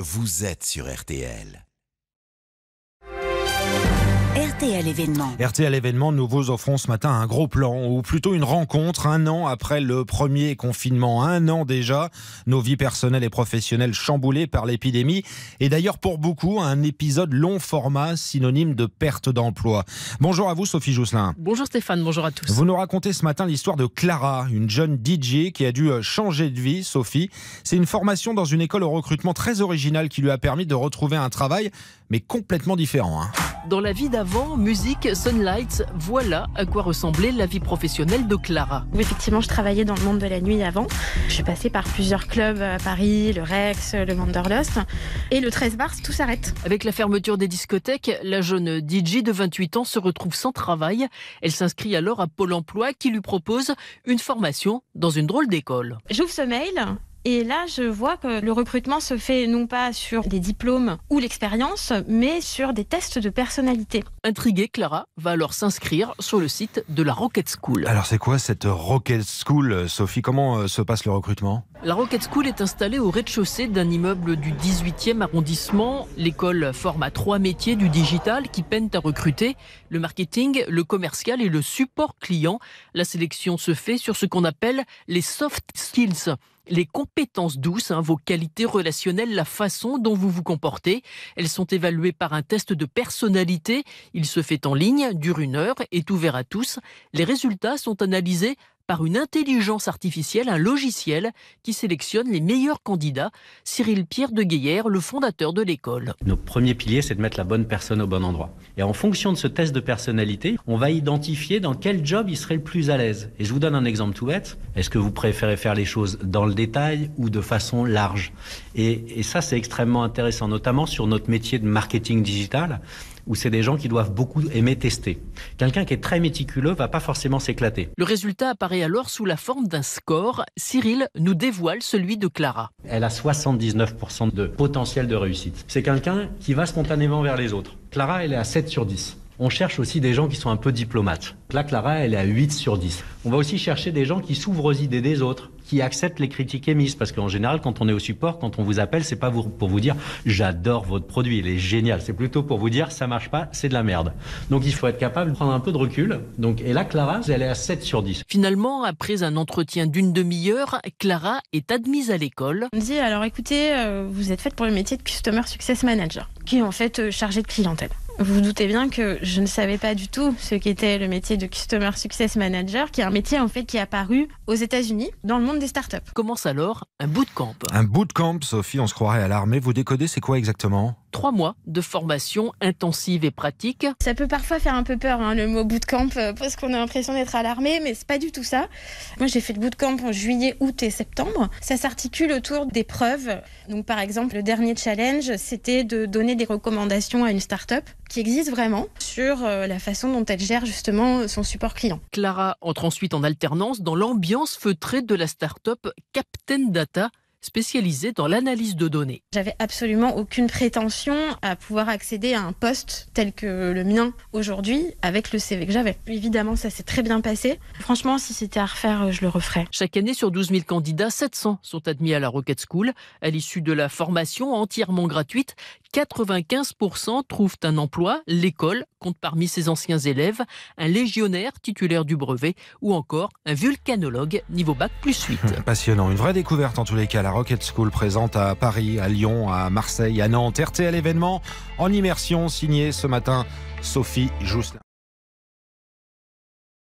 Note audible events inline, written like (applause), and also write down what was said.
Vous êtes sur RTL à l'événement. RT à l'événement, nous vous offrons ce matin un gros plan, ou plutôt une rencontre, un an après le premier confinement, un an déjà, nos vies personnelles et professionnelles chamboulées par l'épidémie, et d'ailleurs pour beaucoup, un épisode long format synonyme de perte d'emploi. Bonjour à vous Sophie Jousselin. Bonjour Stéphane, bonjour à tous. Vous nous racontez ce matin l'histoire de Clara, une jeune DJ qui a dû euh, changer de vie, Sophie. C'est une formation dans une école au recrutement très originale qui lui a permis de retrouver un travail, mais complètement différent. Hein. Dans la vie d'avant, musique, sunlight, voilà à quoi ressemblait la vie professionnelle de Clara. Effectivement, je travaillais dans le monde de la nuit avant. Je suis passée par plusieurs clubs à Paris, le Rex, le Wanderlust. Et le 13 mars, tout s'arrête. Avec la fermeture des discothèques, la jeune DJ de 28 ans se retrouve sans travail. Elle s'inscrit alors à Pôle emploi qui lui propose une formation dans une drôle d'école. J'ouvre ce mail et là, je vois que le recrutement se fait non pas sur des diplômes ou l'expérience, mais sur des tests de personnalité. Intriguée, Clara va alors s'inscrire sur le site de la Rocket School. Alors c'est quoi cette Rocket School, Sophie Comment euh, se passe le recrutement la Rocket School est installée au rez-de-chaussée d'un immeuble du 18e arrondissement. L'école forme à trois métiers du digital qui peinent à recruter le marketing, le commercial et le support client. La sélection se fait sur ce qu'on appelle les soft skills les compétences douces, hein, vos qualités relationnelles, la façon dont vous vous comportez. Elles sont évaluées par un test de personnalité. Il se fait en ligne, dure une heure, est ouvert à tous. Les résultats sont analysés par une intelligence artificielle, un logiciel qui sélectionne les meilleurs candidats. Cyril Pierre de le fondateur de l'école. Nos premier pilier, c'est de mettre la bonne personne au bon endroit. Et en fonction de ce test de personnalité, on va identifier dans quel job il serait le plus à l'aise. Et je vous donne un exemple tout bête. Est-ce que vous préférez faire les choses dans le détail ou de façon large et, et ça, c'est extrêmement intéressant, notamment sur notre métier de marketing digital où c'est des gens qui doivent beaucoup aimer tester. Quelqu'un qui est très méticuleux va pas forcément s'éclater. Le résultat apparaît alors sous la forme d'un score. Cyril nous dévoile celui de Clara. Elle a 79% de potentiel de réussite. C'est quelqu'un qui va spontanément vers les autres. Clara, elle est à 7 sur 10 on cherche aussi des gens qui sont un peu diplomates. Là, Clara, elle est à 8 sur 10. On va aussi chercher des gens qui s'ouvrent aux idées des autres, qui acceptent les critiques émises, parce qu'en général, quand on est au support, quand on vous appelle, c'est pas pour vous dire j'adore votre produit, il est génial. C'est plutôt pour vous dire ça marche pas, c'est de la merde. Donc il faut être capable de prendre un peu de recul. Donc, et là, Clara, elle est à 7 sur 10. Finalement, après un entretien d'une demi-heure, Clara est admise à l'école. On dit alors écoutez, euh, vous êtes faite pour le métier de Customer Success Manager, qui est en fait euh, chargé de clientèle. Vous, vous doutez bien que je ne savais pas du tout ce qu'était le métier de Customer Success Manager, qui est un métier en fait qui est apparu aux États-Unis dans le monde des startups. Commence alors un bootcamp. Un bootcamp, Sophie, on se croirait à l'armée. Vous décodez, c'est quoi exactement trois mois de formation intensive et pratique. Ça peut parfois faire un peu peur, hein, le mot bootcamp, euh, parce qu'on a l'impression d'être alarmé. l'armée, mais c'est pas du tout ça. Moi, j'ai fait le bootcamp en juillet, août et septembre. Ça s'articule autour d'épreuves. Donc, par exemple, le dernier challenge, c'était de donner des recommandations à une start-up qui existe vraiment sur euh, la façon dont elle gère justement son support client. Clara entre ensuite en alternance dans l'ambiance feutrée de la start-up Captain Data spécialisée dans l'analyse de données. J'avais absolument aucune prétention à pouvoir accéder à un poste tel que le mien aujourd'hui avec le CV que j'avais. Évidemment, ça s'est très bien passé. Franchement, si c'était à refaire, je le referais. Chaque année, sur 12 000 candidats, 700 sont admis à la Rocket School. À l'issue de la formation entièrement gratuite, 95% trouvent un emploi, l'école compte parmi ses anciens élèves un légionnaire titulaire du brevet ou encore un vulcanologue niveau bac plus 8. (laughs) Passionnant, une vraie découverte en tous les cas. La Rocket School présente à Paris, à Lyon, à Marseille, à Nantes, RT à l'événement en immersion signé ce matin Sophie Jousselin.